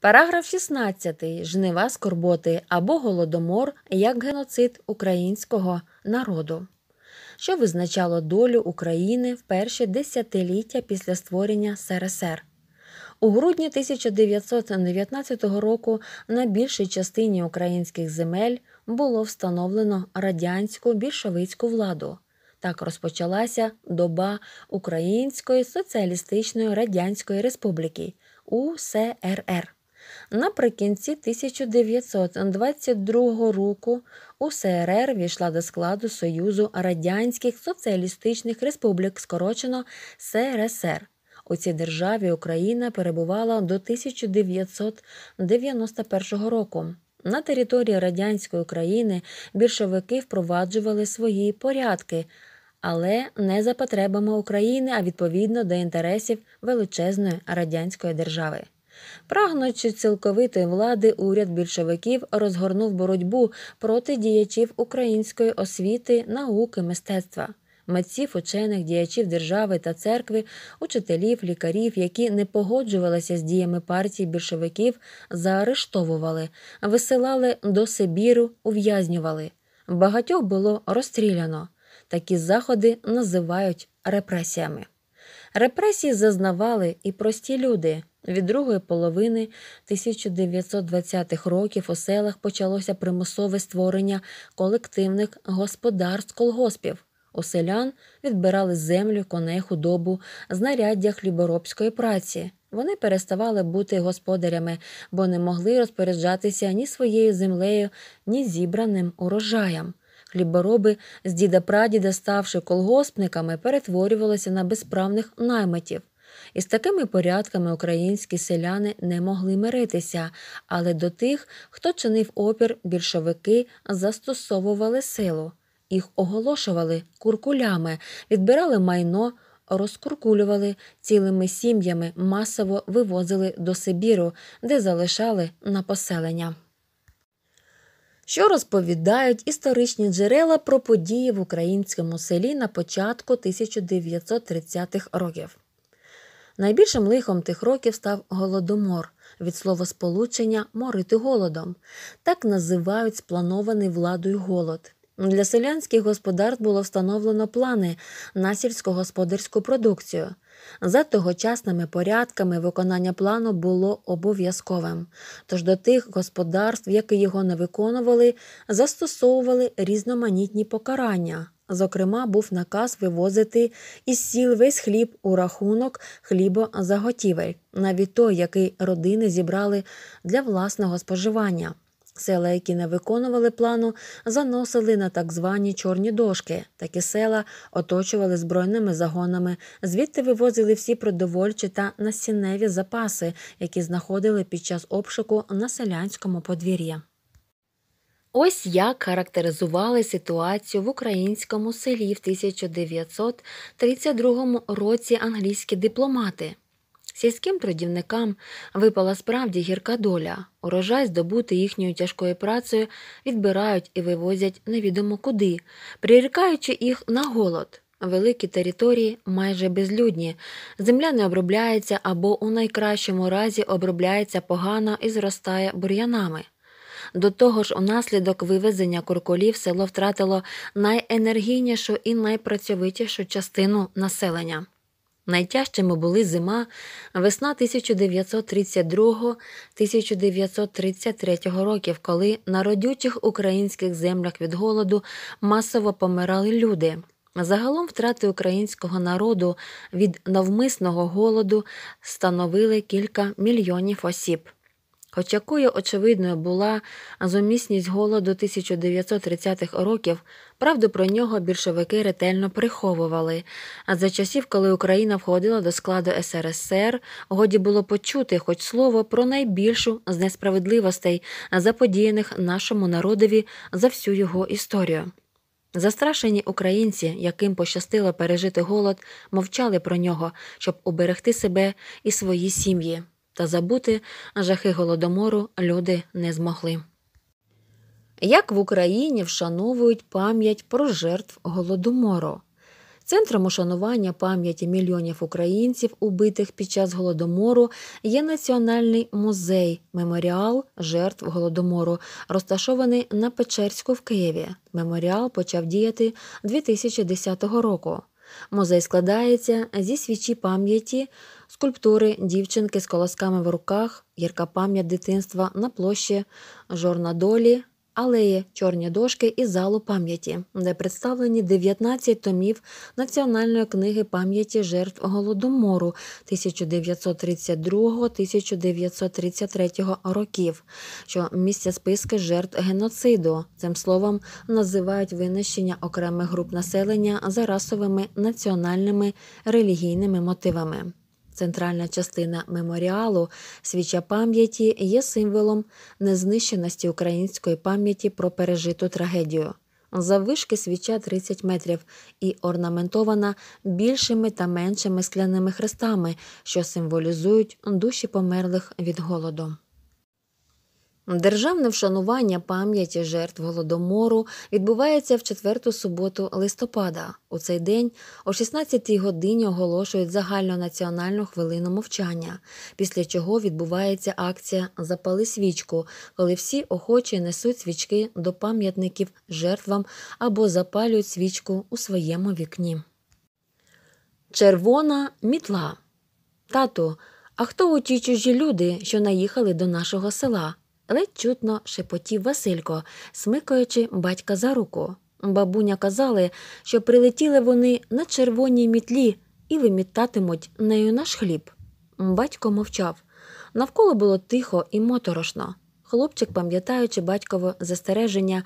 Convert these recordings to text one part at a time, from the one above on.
Параграф 16. Жнива скорботи або голодомор як геноцид українського народу, що визначало долю України в перші десятиліття після створення СРСР. У грудні 1919 року на більшій частині українських земель було встановлено радянську більшовицьку владу. Так розпочалася доба Української Соціалістичної Радянської Республіки УСРР. Наприкінці 1922 року УСРР війшла до складу Союзу Радянських Соціалістичних Республік, скорочено СРСР. У цій державі Україна перебувала до 1991 року. На території радянської України більшовики впроваджували свої порядки, але не за потребами України, а відповідно до інтересів величезної радянської держави. Прагнучи цілковитої влади, уряд більшовиків розгорнув боротьбу проти діячів української освіти, науки, мистецтва. Митців, учених, діячів держави та церкви, учителів, лікарів, які не погоджувалися з діями партії більшовиків, заарештовували, висилали до Сибіру, ув'язнювали. Багатьох було розстріляно. Такі заходи називають репресіями. Репресії зазнавали і прості люди. Від другої половини 1920-х років у селах почалося примусове створення колективних господарств колгоспів. У селян відбирали землю, коней, худобу, знаряддя хліборобської праці. Вони переставали бути господарями, бо не могли розпоряджатися ні своєю землею, ні зібраним урожаєм. Хлібороби з діда прадіда, ставши колгоспниками, перетворювалися на безправних наймитів. Із такими порядками українські селяни не могли миритися, але до тих, хто чинив опір, більшовики застосовували силу. Їх оголошували куркулями, відбирали майно, розкуркулювали цілими сім'ями, масово вивозили до Сибіру, де залишали на поселення що розповідають історичні джерела про події в українському селі на початку 1930-х років. Найбільшим лихом тих років став голодомор від словосполучення морити голодом. Так називають спланований владою голод. Для селянських господарств було встановлено плани на сільськогосподарську продукцію. За тогочасними порядками виконання плану було обов'язковим, тож до тих господарств, які його не виконували, застосовували різноманітні покарання. Зокрема, був наказ вивозити із сіл весь хліб у рахунок хлібозаготівель, навіть той, який родини зібрали для власного споживання. Села, які не виконували плану, заносили на так звані чорні дошки. Такі села оточували збройними загонами, звідти вивозили всі продовольчі та насінневі запаси, які знаходили під час обшуку на селянському подвір'ї. Ось як характеризували ситуацію в українському селі в 1932 році англійські дипломати. Сільським трудівникам випала справді гірка доля. Урожай здобути їхньою тяжкою працею відбирають і вивозять невідомо куди, прирікаючи їх на голод. Великі території майже безлюдні, земля не обробляється або у найкращому разі обробляється погано і зростає бур'янами. До того ж, унаслідок вивезення куркулів село втратило найенергійнішу і найпрацьовитішу частину населення. Найтяжчими були зима, весна 1932-1933 років, коли на родючих українських землях від голоду масово помирали люди. Загалом втрати українського народу від навмисного голоду становили кілька мільйонів осіб. Хоч якою очевидною була зумісність голоду 1930-х років, правду про нього більшовики ретельно приховували, а за часів, коли Україна входила до складу СРСР, годі було почути хоч слово про найбільшу з несправедливостей, заподіяних нашому народові за всю його історію. Застрашені українці, яким пощастило пережити голод, мовчали про нього, щоб уберегти себе і свої сім'ї та забути жахи голодомору люди не змогли. Як в Україні вшановують пам'ять про жертв голодомору? Центром ушанування пам'яті мільйонів українців, убитих під час голодомору, є Національний музей, меморіал жертв голодомору, розташований на Печерську в Києві. Меморіал почав діяти 2010 року. Музей складається зі свічі пам'яті, скульптури дівчинки з колосками в руках, ярка пам'ять дитинства на площі Жорна Долі алеї, чорні дошки і залу пам'яті, де представлені 19 томів національної книги пам'яті жертв голодомору 1932-1933 років, що містять списки жертв геноциду. Цим словом називають винищення окремих груп населення за расовими національними релігійними мотивами. Центральна частина меморіалу свіча пам'яті є символом незнищеності української пам'яті про пережиту трагедію. Заввишки свіча 30 метрів і орнаментована більшими та меншими скляними хрестами, що символізують душі померлих від голоду. Державне вшанування пам'яті жертв голодомору відбувається в четверту суботу листопада. У цей день о 16-й годині оголошують загальнонаціональну хвилину мовчання, після чого відбувається акція Запали свічку, коли всі охочі несуть свічки до пам'ятників жертвам або запалюють свічку у своєму вікні. Червона мітла. Тату. А хто у ті чужі люди, що наїхали до нашого села? ледь чутно шепотів Василько, смикаючи батька за руку. Бабуня казали, що прилетіли вони на червоній мітлі і вимітатимуть нею наш хліб. Батько мовчав. Навколо було тихо і моторошно. Хлопчик, пам'ятаючи батькове застереження,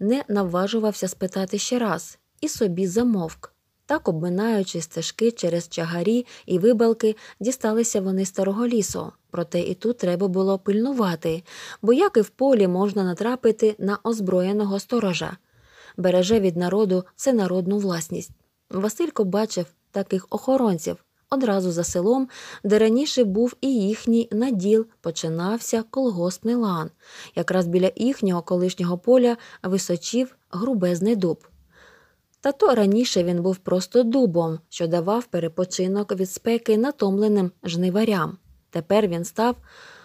не наважувався спитати ще раз і собі замовк. Так, обминаючи стежки через чагарі і вибалки, дісталися вони старого лісу, проте і тут треба було пильнувати, бо як і в полі можна натрапити на озброєного сторожа. Береже від народу це народну власність. Василько бачив таких охоронців одразу за селом, де раніше був і їхній наділ, починався колгоспний лан. Якраз біля їхнього колишнього поля височів грубезний дуб. Та то раніше він був просто дубом, що давав перепочинок від спеки натомленим жниварям. Тепер він став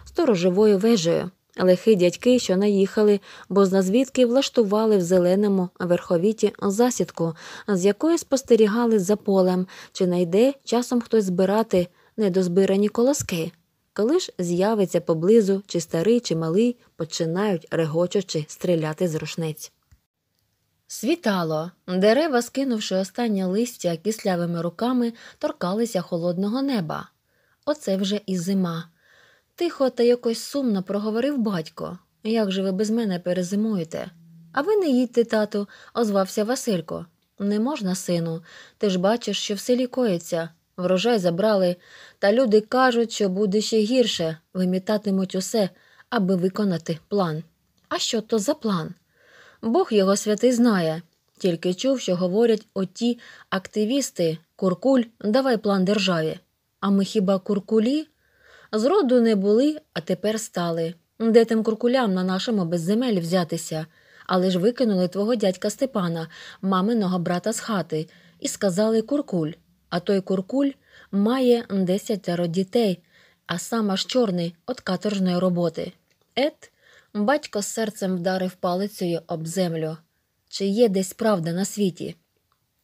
сторожовою вежею. Лихи дядьки, що наїхали, бо зназвідки влаштували в зеленому верховіті засідку, з якої спостерігали за полем, чи найде часом хтось збирати недозбирані колоски. Коли ж з'явиться поблизу, чи старий, чи малий, починають регочучи стріляти з рушниць. Світало, дерева, скинувши останнє листя кислявими руками, торкалися холодного неба. Оце вже і зима. Тихо та якось сумно проговорив батько. Як же ви без мене перезимуєте? А ви не їдьте, тату, озвався Василько. Не можна, сину. Ти ж бачиш, що все лікується. Врожай забрали, та люди кажуть, що буде ще гірше, вимітатимуть усе, аби виконати план. А що то за план? Бог його святий знає, тільки чув, що говорять оті активісти куркуль, давай план державі. А ми хіба куркулі? Зроду не були, а тепер стали. Де тим куркулям на нашому безземелі взятися? Але ж викинули твого дядька Степана, маминого брата з хати, і сказали куркуль. А той куркуль має десятеро дітей, а сам аж чорний от каторжної роботи. Ет, Батько серцем вдарив палицею об землю. Чи є десь правда на світі?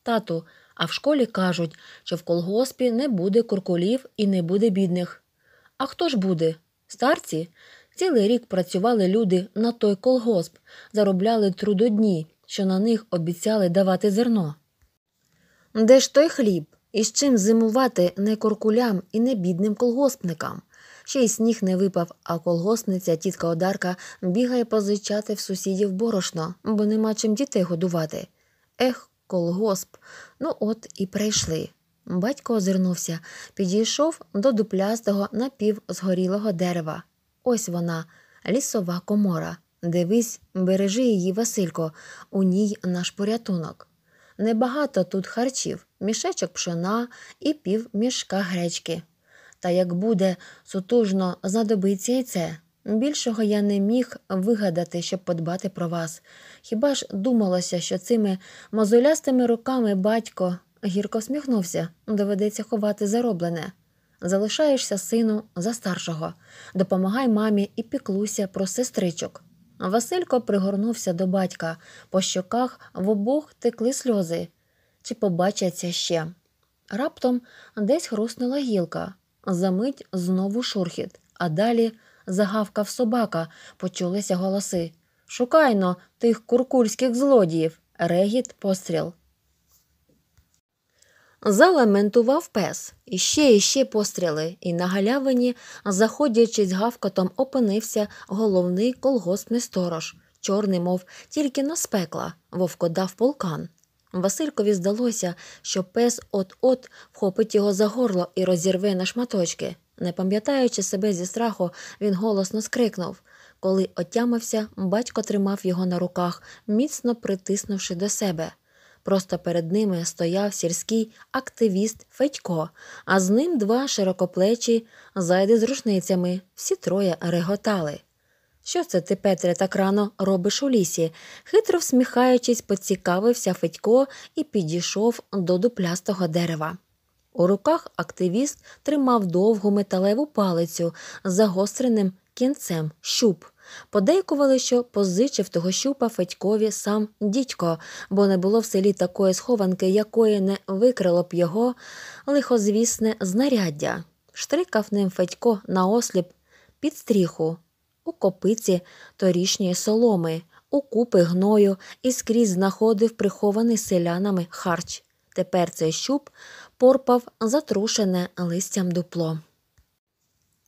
Тату, а в школі кажуть, що в колгоспі не буде куркулів і не буде бідних. А хто ж буде? Старці? Цілий рік працювали люди на той колгосп, заробляли трудодні, що на них обіцяли давати зерно. Де ж той хліб і з чим зимувати не куркулям і не бідним колгоспникам? ще й сніг не випав, а колгосниця тітка Одарка бігає позичати в сусідів борошно, бо нема чим дітей годувати. Ех, колгосп, ну от і прийшли. Батько озирнувся, підійшов до дуплястого напівзгорілого дерева. Ось вона, лісова комора. Дивись, бережи її, Василько, у ній наш порятунок. Небагато тут харчів мішечок пшена і пів мішка гречки та як буде сутужно знадобиться і це. Більшого я не міг вигадати, щоб подбати про вас. Хіба ж думалося, що цими мозолястими руками батько гірко всміхнувся, доведеться ховати зароблене. Залишаєшся сину за старшого, допомагай мамі і піклуйся про сестричок. Василько пригорнувся до батька, по щоках в обох текли сльози. Чи побачаться ще? Раптом десь хруснула гілка. Замить знову шурхіт, а далі загавкав собака, почулися голоси. Шукайно тих куркульських злодіїв, регіт постріл. Залементував пес, іще іще постріли, і на галявині, заходячись гавкотом, опинився головний колгоспний сторож, чорний, мов тільки на спекла, вовкодав полкан. Василькові здалося, що пес от-от вхопить його за горло і розірве на шматочки. Не пам'ятаючи себе зі страху, він голосно скрикнув. Коли отямився, батько тримав його на руках, міцно притиснувши до себе. Просто перед ними стояв сільський активіст Федько, а з ним два широкоплечі зайди з рушницями. Всі троє реготали. Що це ти, Петре, так рано робиш у лісі? хитро всміхаючись, поцікавився Федько і підійшов до дуплястого дерева. У руках активіст тримав довгу металеву палицю з загостреним кінцем щуп. Подейкували, що позичив того щупа Федькові сам дідько, бо не було в селі такої схованки, якої не викрило б його лихозвісне знаряддя. Штрикав ним Федько наосліп під стріху у копиці торішньої соломи, у купи гною і скрізь знаходив прихований селянами харч. Тепер цей щуп порпав затрушене листям дупло.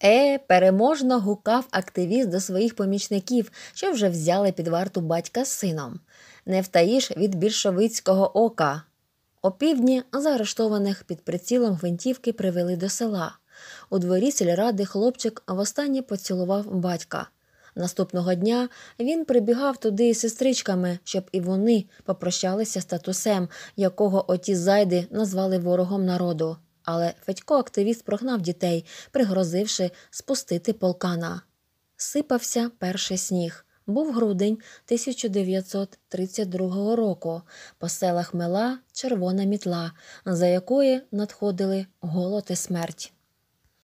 Е, переможно гукав активіст до своїх помічників, що вже взяли під варту батька з сином. Не втаїш від більшовицького ока. Опівдні заарештованих під прицілом гвинтівки привели до села. У дворі сільради хлопчик востаннє поцілував батька. Наступного дня він прибігав туди із сестричками, щоб і вони попрощалися з татусем, якого оті зайди назвали ворогом народу. Але Федько активіст прогнав дітей, пригрозивши спустити полкана. Сипався перший сніг. Був грудень 1932 року. По селах мела червона мітла, за якої надходили голод і смерть.